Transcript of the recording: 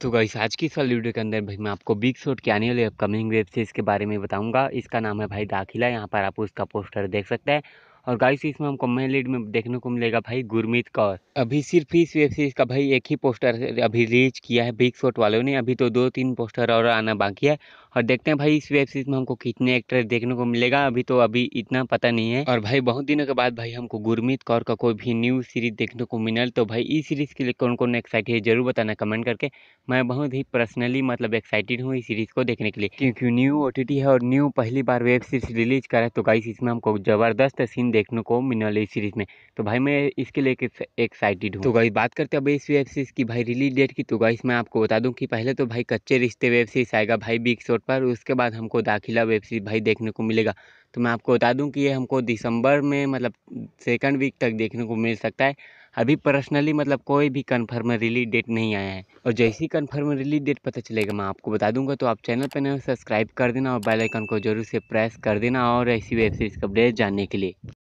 तो गाइस आज की इस वाली वीडियो के अंदर भाई मैं आपको बिग शॉट के आने वाले अपकमिंग वेब सीरीज़ के बारे में बताऊंगा इसका नाम है भाई दाखिला यहाँ पर आप उसका पोस्टर देख सकते हैं और गाइस इसमें हमको मेन लीड में देखने को मिलेगा भाई गुरमीत कौर अभी सिर्फ इस वेब सीरीज का भाई एक ही पोस्टर अभी रिलीज किया है बिग शॉट वालों ने अभी तो दो तीन पोस्टर और आना बाकी है और देखते हैं भाई इस वेब सीरीज में हमको कितने एक्टर देखने को मिलेगा अभी तो अभी इतना पता नहीं है और भाई बहुत दिनों के बाद भाई हमको गुरमीत कौर का कोई भी न्यू सीरीज देखने को मिलल तो भाई इस सीरीज के लिए कौन कौन एक्साइटेड है जरूर बताना कमेंट करके मैं बहुत ही पर्सनली मतलब एक्साइटेड हूँ इस सीरीज को देखने के लिए क्योंकि न्यू ओ है और न्यू पहली बार वेब सीरीज रिलीज करा है तो गाइस इसमें हमको ज़बरदस्त सीन देखने को मिलने वाले इस सीरीज़ में तो भाई मैं इसके लिए एक्साइटेड हूँ तो गाइस बात करते हैं इस वेब सीरीज़ की भाई रिलीज डेट की तो गाइस मैं आपको बता दूँ कि पहले तो भाई कच्चे रिश्ते वेब सीरीज आएगा भाई बिग शॉट पर उसके बाद हमको दाखिला वेब सीरीज़ भाई देखने को मिलेगा तो मैं आपको बता दूं कि ये हमको दिसंबर में मतलब सेकंड वीक तक देखने को मिल सकता है अभी पर्सनली मतलब कोई भी कन्फर्म रिलीज डेट नहीं आया है और जैसी कन्फर्म रिलीज डेट पता चलेगा मैं आपको बता दूंगा तो आप चैनल पर नए सब्सक्राइब कर देना और बेल आइकन को जरूर से प्रेस कर देना और ऐसी वेब सीरीज़ का अपडेट जानने के लिए